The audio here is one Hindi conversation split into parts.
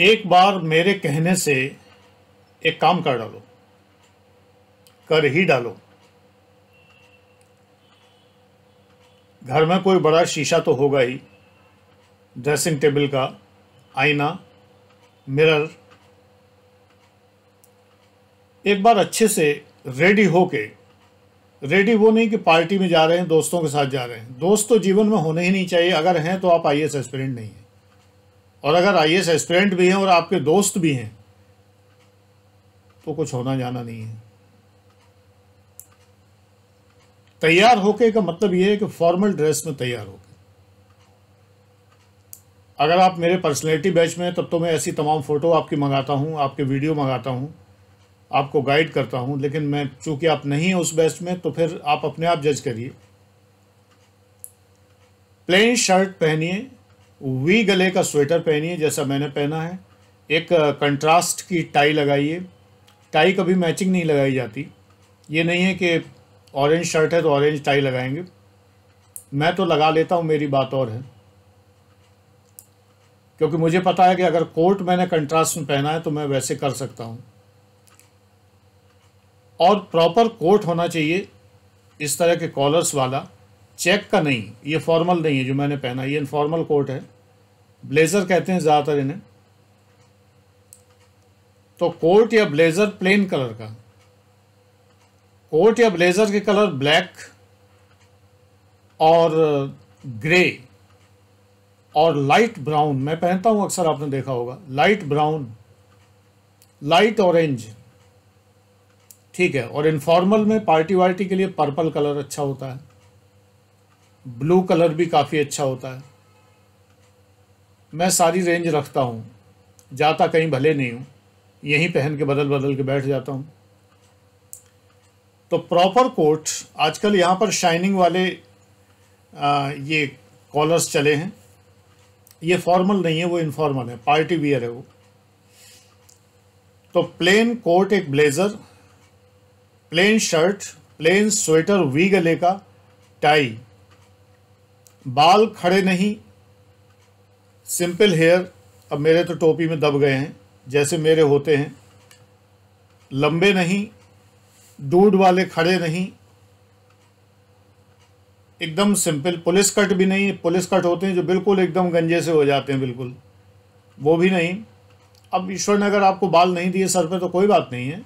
एक बार मेरे कहने से एक काम कर डालो कर ही डालो घर में कोई बड़ा शीशा तो होगा ही ड्रेसिंग टेबल का आईना मिरर एक बार अच्छे से रेडी होके रेडी वो नहीं कि पार्टी में जा रहे हैं दोस्तों के साथ जा रहे हैं दोस्त तो जीवन में होने ही नहीं चाहिए अगर हैं तो आप आई एस नहीं हैं और अगर आई एस एस्पिरेंट भी हैं और आपके दोस्त भी हैं तो कुछ होना जाना नहीं है तैयार होके का मतलब यह है कि फॉर्मल ड्रेस में तैयार हो अगर आप मेरे पर्सनैलिटी बैच में हैं तब तो मैं ऐसी तमाम फ़ोटो आपकी मंगाता हूं आपके वीडियो मंगाता हूँ आपको गाइड करता हूं लेकिन मैं चूंकि आप नहीं हैं उस बैच में तो फिर आप अपने आप जज करिए प्लेन शर्ट पहनिए वी गले का स्वेटर पहनिए जैसा मैंने पहना है एक कंट्रास्ट की टाई लगाइए टाई कभी मैचिंग नहीं लगाई जाती ये नहीं है कि ऑरेंज शर्ट है तो ऑरेंज टाई लगाएंगे मैं तो लगा लेता हूँ मेरी बात और है क्योंकि मुझे पता है कि अगर कोट मैंने कंट्रास्ट में पहना है तो मैं वैसे कर सकता हूँ और प्रॉपर कोट होना चाहिए इस तरह के कॉलर्स वाला चेक का नहीं ये फॉर्मल नहीं है जो मैंने पहना ये इनफॉर्मल कोट है ब्लेज़र कहते हैं ज़्यादातर इन्हें तो कोट या ब्लेज़र प्लेन कलर का कोट या ब्लेज़र के कलर ब्लैक और ग्रे और लाइट ब्राउन मैं पहनता हूं अक्सर आपने देखा होगा लाइट ब्राउन लाइट ऑरेंज ठीक है और इनफॉर्मल में पार्टी वार्टी के लिए पर्पल कलर अच्छा होता है ब्लू कलर भी काफ़ी अच्छा होता है मैं सारी रेंज रखता हूँ जाता कहीं भले नहीं हूँ यहीं पहन के बदल बदल के बैठ जाता हूँ तो प्रॉपर कोट आजकल यहाँ पर शाइनिंग वाले आ, ये कॉलर्स चले हैं ये फॉर्मल नहीं है वो इनफॉर्मल है पार्टी वियर है वो तो प्लेन कोट एक blazer plain shirt plain sweater V गले का टाई बाल खड़े नहीं सिंपल हेयर अब मेरे तो टोपी में दब गए हैं जैसे मेरे होते हैं लंबे नहीं दूड वाले खड़े नहीं एकदम सिंपल पुलिस कट भी नहीं पुलिस कट होते हैं जो बिल्कुल एकदम गंजे से हो जाते हैं बिल्कुल वो भी नहीं अब ईश्वर ने अगर आपको बाल नहीं दिए सर पे तो कोई बात नहीं है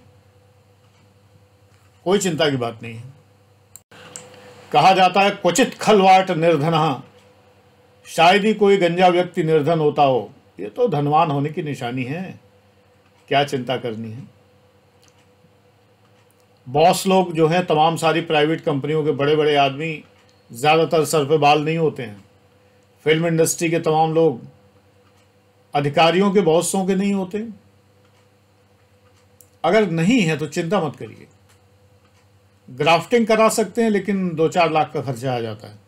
कोई चिंता की बात नहीं है कहा जाता है क्वचित खलवाट निर्धन शायद ही कोई गंजा व्यक्ति निर्धन होता हो ये तो धनवान होने की निशानी है क्या चिंता करनी है बॉस लोग जो हैं तमाम सारी प्राइवेट कंपनियों के बड़े बड़े आदमी ज़्यादातर सर पे बाल नहीं होते हैं फिल्म इंडस्ट्री के तमाम लोग अधिकारियों के बॉसों के नहीं होते अगर नहीं है तो चिंता मत करिए ग्राफ्टिंग करा सकते हैं लेकिन दो चार लाख का खर्चा आ जाता है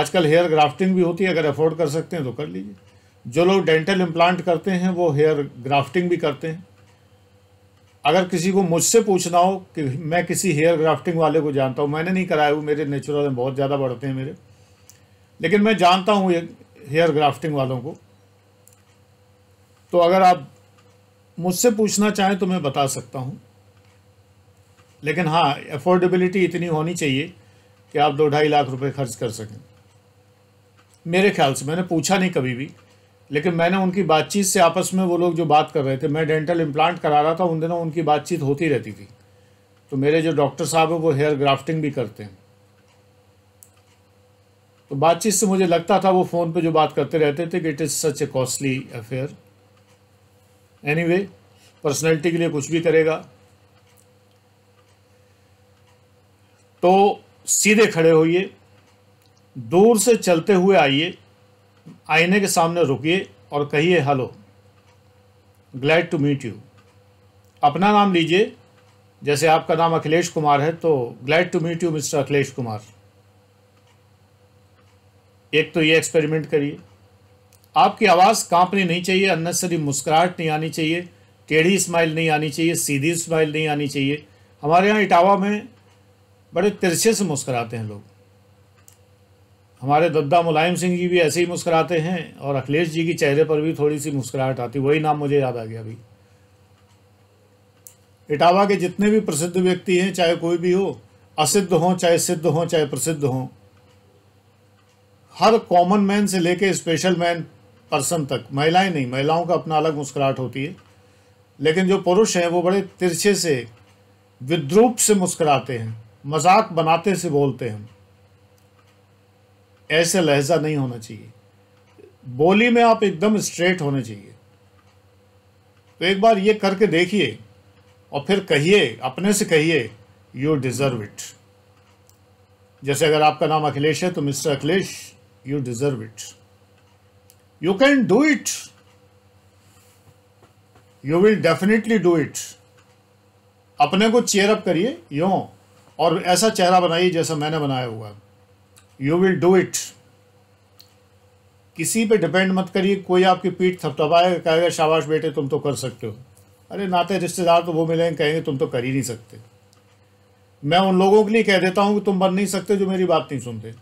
आजकल हेयर ग्राफ्टिंग भी होती है अगर अफोर्ड कर सकते हैं तो कर लीजिए जो लोग डेंटल इम्प्लांट करते हैं वो हेयर ग्राफ्टिंग भी करते हैं अगर किसी को मुझसे पूछना हो कि मैं किसी हेयर ग्राफ्टिंग वाले को जानता हूँ मैंने नहीं कराया वो मेरे नेचुरल हैं बहुत ज़्यादा बढ़ते हैं मेरे लेकिन मैं जानता हूँ ये हेयर ग्राफ्टिंग वालों को तो अगर आप मुझसे पूछना चाहें तो मैं बता सकता हूँ लेकिन हाँ अफोर्डेबिलिटी इतनी होनी चाहिए कि आप दो ढाई लाख रुपए खर्च कर सकें मेरे ख्याल से मैंने पूछा नहीं कभी भी लेकिन मैंने उनकी बातचीत से आपस में वो लोग जो बात कर रहे थे मैं डेंटल इम्प्लांट करा रहा था उन दिनों उनकी बातचीत होती रहती थी तो मेरे जो डॉक्टर साहब हैं वो हेयर ग्राफ्टिंग भी करते हैं तो बातचीत से मुझे लगता था वो फ़ोन पे जो बात करते रहते थे कि it is such a costly affair any personality के लिए कुछ भी करेगा तो सीधे खड़े होइए दूर से चलते हुए आइए आईने के सामने रुकिए और कहिए hello glad to meet you अपना नाम लीजिए जैसे आपका नाम अखिलेश कुमार है तो glad to meet you mister Akhilesh Kumar एक तो ये एक्सपेरिमेंट करिए आपकी आवाज़ कांपनी नहीं चाहिए अननेसरी मुस्कुराहट नहीं आनी चाहिए टेढ़ी स्माइल नहीं आनी चाहिए सीधी स्माइल नहीं आनी चाहिए हमारे यहाँ इटावा में बड़े तिरछे से मुस्कराते हैं लोग हमारे दद्दा मुलायम सिंह जी भी ऐसे ही मुस्कराते हैं और अखिलेश जी के चेहरे पर भी थोड़ी सी मुस्कुराहट आती वही नाम मुझे याद आ गया अभी इटावा के जितने भी प्रसिद्ध व्यक्ति हैं चाहे कोई भी हो असिद्ध हों चाहे सिद्ध हों चाहे प्रसिद्ध हों हर कॉमन मैन से लेके स्पेशल मैन पर्सन तक महिलाएं नहीं महिलाओं का अपना अलग मुस्कुराहट होती है लेकिन जो पुरुष हैं वो बड़े तिरछे से विद्रूप से मुस्कुराते हैं मजाक बनाते से बोलते हम ऐसे लहजा नहीं होना चाहिए बोली में आप एकदम स्ट्रेट होने चाहिए तो एक बार ये करके देखिए और फिर कहिए अपने से कहिए यू डिज़र्व इट जैसे अगर आपका नाम अखिलेश है तो mister Akhilesh you deserve it you can do it you will definitely do it अपने को चेयर अप करिए यो और ऐसा चेहरा बनाइए जैसा मैंने बनाया हुआ है यू विल डू इट किसी पे डिपेंड मत करिए कोई आपकी पीठ थपथपाएगा कहेगा शाबाश बेटे तुम तो कर सकते हो अरे नाते रिश्तेदार तो वो मिलेंगे कहेंगे तुम तो कर ही नहीं सकते मैं उन लोगों के लिए कह देता हूँ कि तुम बन नहीं सकते जो मेरी बात नहीं सुनते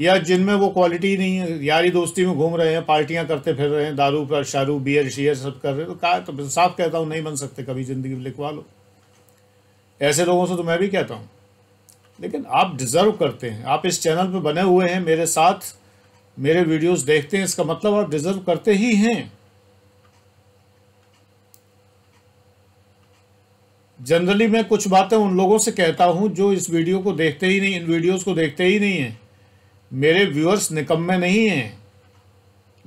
या जिनमें वो क्वालिटी नहीं है यारी दोस्ती में घूम रहे हैं पार्टियाँ करते फिर रहे हैं दारू पर शारू बियर शियर सब कर रहे हैं तो कहा तो साफ कहता हूँ नहीं बन सकते कभी ज़िंदगी में लिखवा लो ऐसे लोगों से तो मैं भी कहता हूँ लेकिन आप डिज़र्व करते हैं आप इस चैनल पर बने हुए हैं मेरे साथ मेरे वीडियोस देखते हैं इसका मतलब आप डिज़र्व करते ही हैं जनरली मैं कुछ बातें उन लोगों से कहता हूं जो इस वीडियो को देखते ही नहीं इन वीडियोस को देखते ही नहीं हैं मेरे व्यूअर्स निकम्मे नहीं हैं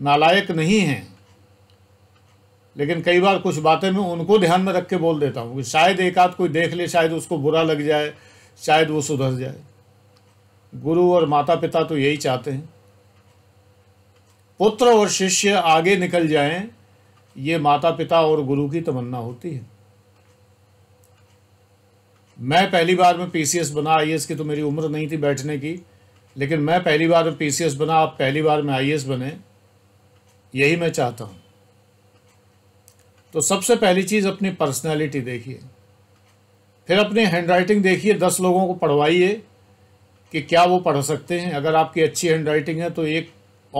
नालायक नहीं हैं लेकिन कई बार कुछ बातें मैं उनको ध्यान में रख के बोल देता हूँ कि शायद एक आध कोई देख ले शायद उसको बुरा लग जाए शायद वो सुधर जाए गुरु और माता पिता तो यही चाहते हैं पुत्र और शिष्य आगे निकल जाएं ये माता पिता और गुरु की तमन्ना होती है मैं पहली बार में पीसीएस बना आईएएस की तो मेरी उम्र नहीं थी बैठने की लेकिन मैं पहली बार में पीसीएस बना आप पहली बार में आईएएस बने यही मैं चाहता हूं तो सबसे पहली चीज़ अपनी पर्सनैलिटी देखिए फिर अपनी हैंड राइटिंग देखिए दस लोगों को पढ़वाइए कि क्या वो पढ़ सकते हैं अगर आपकी अच्छी हैंड राइटिंग है तो एक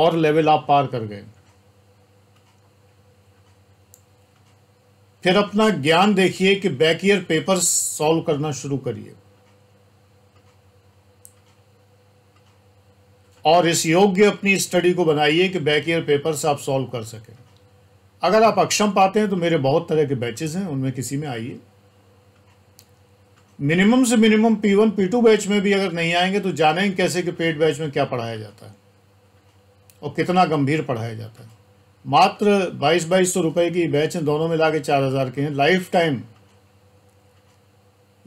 और लेवल आप पार कर गए फिर अपना ज्ञान देखिए कि बैक ईयर पेपर सॉल्व करना शुरू करिए और इस योग्य अपनी स्टडी को बनाइए कि बैक ईयर पेपर आप सॉल्व कर सकें अगर आप अक्षम पाते हैं तो मेरे बहुत तरह के बैचेज हैं उनमें किसी में आइए मिनिमम से minimum P one P two batch में भी अगर नहीं आएंगे तो जानेंगे कैसे कि पेड बैच में क्या पढ़ाया जाता है और कितना गंभीर पढ़ाया जाता है मात्र बाईस बाईस सौ रुपए की बैच हैं दोनों मिला के चार हज़ार के हैं लाइफ टाइम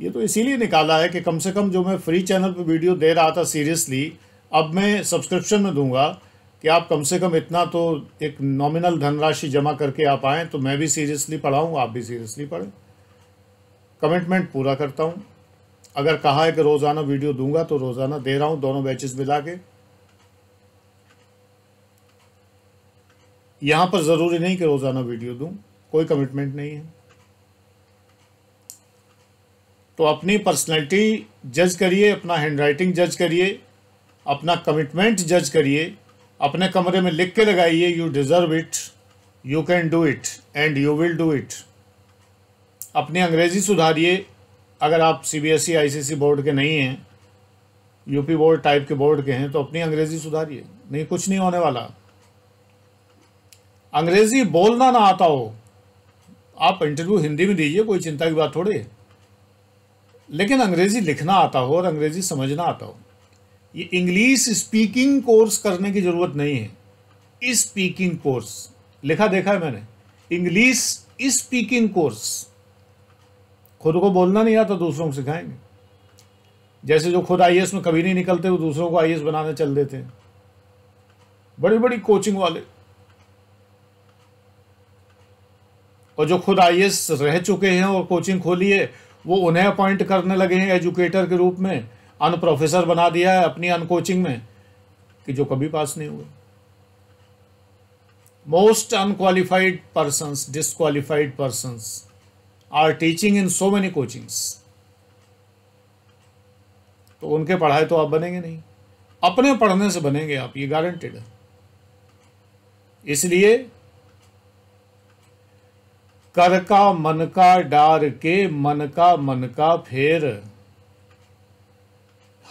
ये तो इसीलिए निकाला है कि कम से कम जो मैं फ्री चैनल पर वीडियो दे रहा था सीरियसली अब मैं सब्सक्रिप्शन में दूंगा कि आप कम से कम इतना तो एक नॉमिनल धनराशि जमा करके आप आए तो मैं भी सीरियसली पढ़ाऊँ आप भी सीरियसली पढ़ें कमिटमेंट पूरा करता हूँ अगर कहा है कि रोज़ाना वीडियो दूंगा तो रोज़ाना दे रहा हूँ दोनों बैचेस मिला के यहाँ पर ज़रूरी नहीं कि रोज़ाना वीडियो दूँ कोई कमिटमेंट नहीं है तो अपनी पर्सनैलिटी जज करिए अपना हैंडराइटिंग जज करिए अपना कमिटमेंट जज करिए अपने कमरे में लिख के लगाइए you deserve it you can do it and you will do it अपनी अंग्रेज़ी सुधारिए अगर आप C B S E I C C board के नहीं हैं यूपी बोर्ड टाइप के बोर्ड के हैं तो अपनी अंग्रेज़ी सुधारिए नहीं कुछ नहीं होने वाला अंग्रेज़ी बोलना ना आता हो आप इंटरव्यू हिंदी में दीजिए कोई चिंता की बात थोड़ी लेकिन अंग्रेज़ी लिखना आता हो और अंग्रेज़ी समझना आता हो ये इंग्लिश स्पीकिंग कोर्स करने की ज़रूरत नहीं है स्पीकिंग कोर्स लिखा देखा है मैंने इंग्लिश स्पीकिंग कोर्स खुद को बोलना नहीं आता दूसरों को सिखाएंगे जैसे जो खुद आई में कभी नहीं निकलते वो दूसरों को आई बनाने चल देते हैं बड़ी बड़ी कोचिंग वाले और जो खुद आई रह चुके हैं और कोचिंग खोली है वो उन्हें अपॉइंट करने लगे हैं एजुकेटर के रूप में अन प्रोफेसर बना दिया है अपनी अनकोचिंग में कि जो कभी पास नहीं हुए most unqualified person disqualified persons are teaching in so many coachings तो उनके पढ़ाए तो आप बनेंगे नहीं अपने पढ़ने से बनेंगे आप ये गारंटेड है इसलिए कर का मन का डार के मन का मन का फेर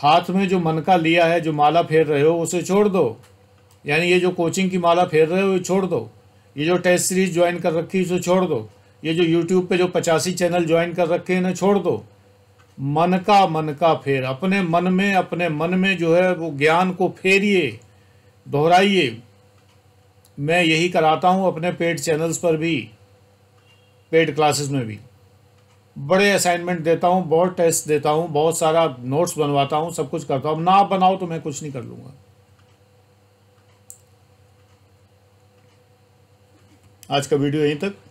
हाथ में जो मन का लिया है जो माला फेर रहे हो उसे छोड़ दो यानी ये जो कोचिंग की माला फेर रहे हो ये छोड़ दो ये जो टेस्ट सीरीज ज्वाइन कर रखी है उसे छोड़ दो ये जो यूट्यूब पे जो पचासी चैनल ज्वाइन कर रखे हैं इन्हें छोड़ दो मन का मन का फेर अपने मन में अपने मन में जो है वो ज्ञान को फेरिए दोहराइए मैं यही कराता हूँ अपने पेड चैनल्स पर भी पेड क्लासेस में भी बड़े असाइनमेंट देता हूँ बहुत टेस्ट देता हूँ बहुत सारा नोट्स बनवाता हूँ सब कुछ करता हूँ ना बनाओ तो मैं कुछ नहीं कर लूँगा आज का वीडियो यहीं तक